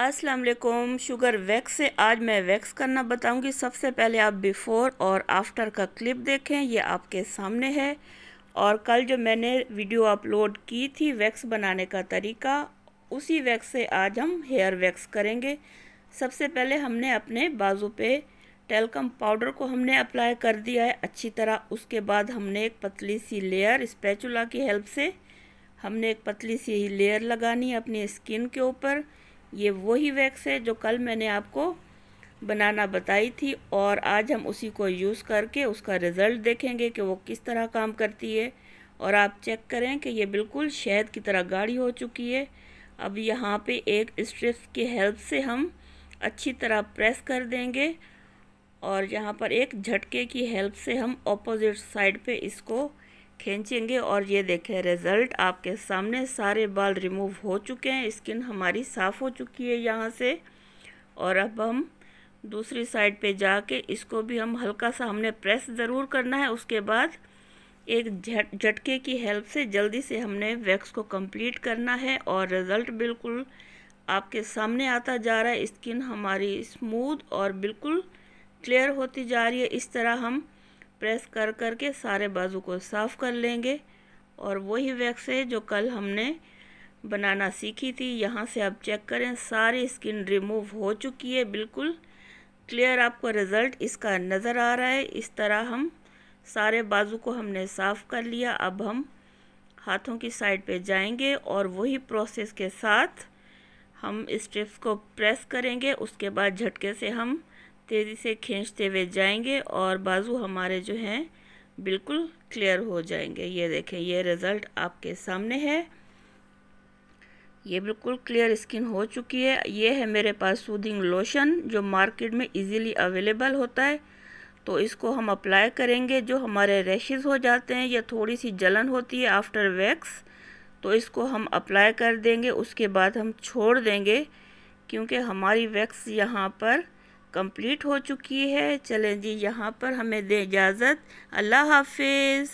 अस्सलाम वालेकुम sugar wax से आज मैं वैक्स करना बताऊंगी सबसे पहले आप बिफ़ोर और आफ्टर का क्लिप देखें ये आपके सामने है और कल जो मैंने वीडियो अपलोड की थी वैक्स बनाने का तरीका उसी वैक्स से आज हम हेयर वैक्स करेंगे सबसे पहले हमने अपने बाजू पे टेलकम पाउडर को हमने अप्लाई कर दिया है अच्छी तरह उसके बाद हमने एक पतली सी लेयर स्पैचुला की हेल्प से हमने एक पतली सी लेयर लगानी है अपनी स्किन के ऊपर ये वही वैक्स है जो कल मैंने आपको बनाना बताई थी और आज हम उसी को यूज़ करके उसका रिज़ल्ट देखेंगे कि वो किस तरह काम करती है और आप चेक करें कि ये बिल्कुल शहद की तरह गाढ़ी हो चुकी है अब यहाँ पे एक स्ट्रिप्स की हेल्प से हम अच्छी तरह प्रेस कर देंगे और यहाँ पर एक झटके की हेल्प से हम ऑपोजिट साइड पे इसको खींचेंगे और ये देखें रिज़ल्ट आपके सामने सारे बाल रिमूव हो चुके हैं स्किन हमारी साफ़ हो चुकी है यहाँ से और अब हम दूसरी साइड पे जाके इसको भी हम हल्का सा हमने प्रेस ज़रूर करना है उसके बाद एक झट झटके की हेल्प से जल्दी से हमने वैक्स को कंप्लीट करना है और रिज़ल्ट बिल्कुल आपके सामने आता जा रहा है स्किन हमारी स्मूद और बिल्कुल क्लियर होती जा रही है इस तरह हम प्रेस कर कर के सारे बाजू को साफ़ कर लेंगे और वही वैक्स है जो कल हमने बनाना सीखी थी यहाँ से आप चेक करें सारी स्किन रिमूव हो चुकी है बिल्कुल क्लियर आपको रिज़ल्ट इसका नज़र आ रहा है इस तरह हम सारे बाजू को हमने साफ़ कर लिया अब हम हाथों की साइड पे जाएंगे और वही प्रोसेस के साथ हम स्ट्रिप्स को प्रेस करेंगे उसके बाद झटके से हम तेज़ी से खींचते हुए जाएंगे और बाजू हमारे जो हैं बिल्कुल क्लियर हो जाएंगे ये देखें ये रिज़ल्ट आपके सामने है ये बिल्कुल क्लियर स्किन हो चुकी है ये है मेरे पास सूदिंग लोशन जो मार्केट में इजीली अवेलेबल होता है तो इसको हम अप्लाई करेंगे जो हमारे रैशेज़ हो जाते हैं या थोड़ी सी जलन होती है आफ्टर वैक्स तो इसको हम अप्लाई कर देंगे उसके बाद हम छोड़ देंगे क्योंकि हमारी वैक्स यहाँ पर कंप्लीट हो चुकी है चलें जी यहाँ पर हमें दें इजाज़त अल्लाह हाफिज़